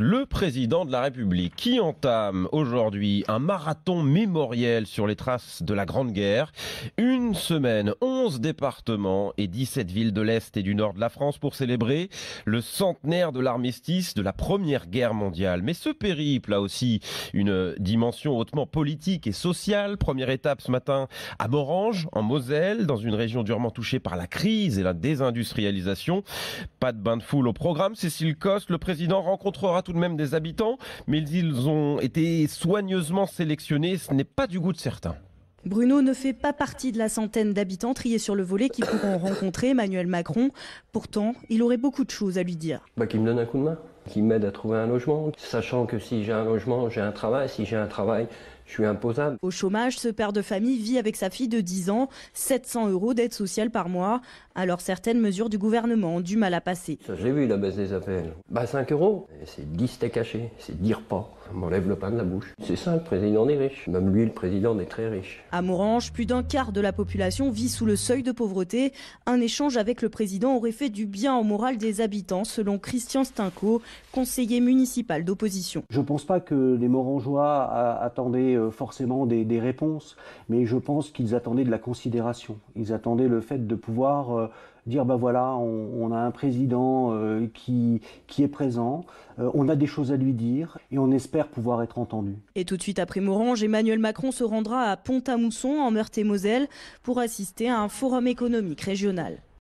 Le président de la République qui entame aujourd'hui un marathon mémoriel sur les traces de la Grande Guerre. Une semaine, 11 départements et 17 villes de l'Est et du Nord de la France pour célébrer le centenaire de l'armistice de la Première Guerre mondiale. Mais ce périple a aussi une dimension hautement politique et sociale. Première étape ce matin à Morange, en Moselle, dans une région durement touchée par la crise et la désindustrialisation. Pas de bain de foule au programme. Cécile Coste, le président rencontre aura tout de même des habitants, mais ils ont été soigneusement sélectionnés. Ce n'est pas du goût de certains. Bruno ne fait pas partie de la centaine d'habitants triés sur le volet qui pourront rencontrer Emmanuel Macron. Pourtant, il aurait beaucoup de choses à lui dire. Bah, me donne un coup de main qui m'aide à trouver un logement, sachant que si j'ai un logement, j'ai un travail, si j'ai un travail, je suis imposable. Au chômage, ce père de famille vit avec sa fille de 10 ans, 700 euros d'aide sociale par mois. Alors certaines mesures du gouvernement ont du mal à passer. j'ai vu la baisse des appels. Bah 5 euros, c'est 10 steaks cachés, c'est 10 repas. Ça m'enlève le pain de la bouche. C'est ça, le président est riche. Même lui, le président est très riche. À Morange, plus d'un quart de la population vit sous le seuil de pauvreté. Un échange avec le président aurait fait du bien au moral des habitants, selon Christian Stinco, conseiller municipal d'opposition. Je ne pense pas que les Morangeois attendaient euh, forcément des, réponses, mais je pense qu'ils attendaient de la considération. Ils attendaient le fait de pouvoir euh, dire ben voilà, on, a un président euh, qui, est présent, on a des choses à lui dire et on espère pouvoir être entendu. Et tout de suite après Morange, Emmanuel Macron se rendra à Pont-à-Mousson en Meurthe-et-Moselle pour assister à un forum économique régional.